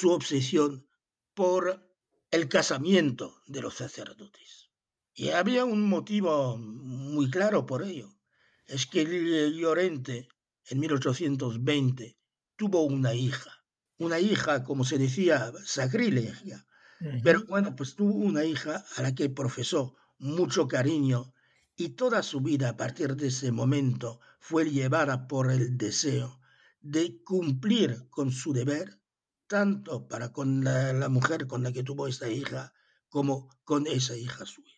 su obsesión por el casamiento de los sacerdotes. Y había un motivo muy claro por ello. Es que Llorente, en 1820, tuvo una hija. Una hija, como se decía, sacrilegia. Pero bueno, pues tuvo una hija a la que profesó mucho cariño y toda su vida a partir de ese momento fue llevada por el deseo de cumplir con su deber tanto para con la, mujer con la que tuvo esta hija como con esa hija suya.